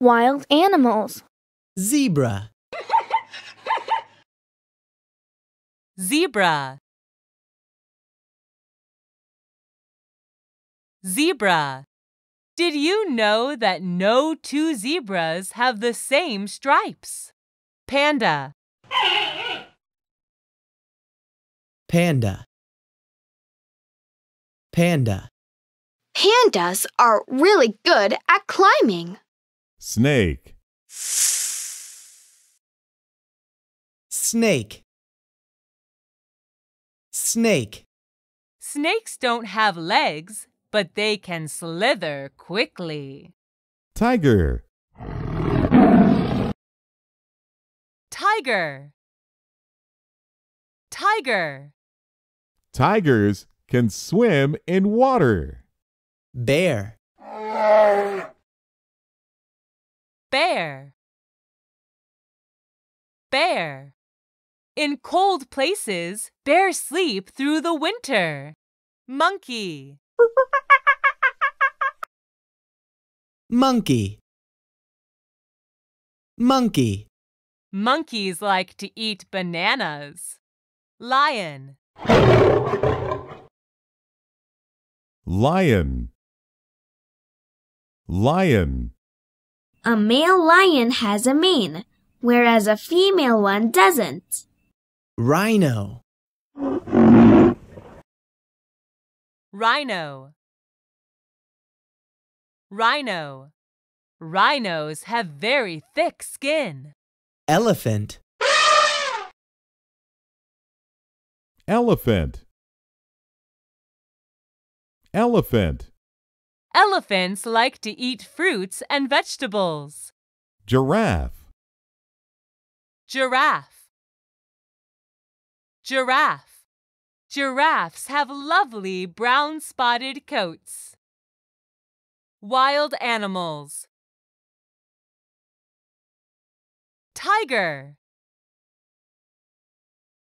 Wild animals. Zebra. Zebra. Zebra. Did you know that no two zebras have the same stripes? Panda. Panda. Panda. Pandas are really good at climbing. Snake. Snake. Snake. Snakes don't have legs, but they can slither quickly. Tiger. Tiger. Tiger. Tigers can swim in water. Bear bear bear in cold places bears sleep through the winter monkey monkey monkey monkeys like to eat bananas lion lion lion a male lion has a mane, whereas a female one doesn't. Rhino. Rhino. Rhino. Rhinos have very thick skin. Elephant. Elephant. Elephant. Elephants like to eat fruits and vegetables. Giraffe. Giraffe. Giraffe. Giraffes have lovely brown spotted coats. Wild animals. Tiger.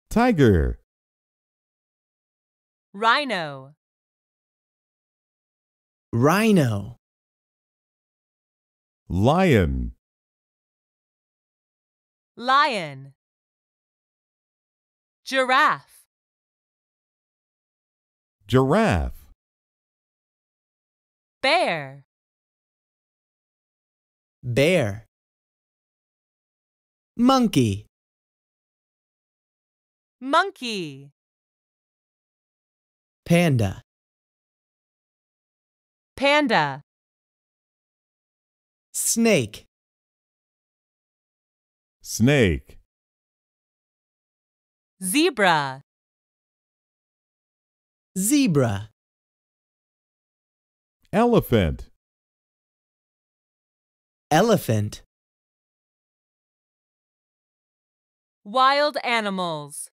Tiger. Rhino. Rhino Lion Lion Giraffe Giraffe Bear Bear Monkey Monkey Panda Panda. Snake. Snake. Zebra. Zebra. Elephant. Elephant. Wild animals.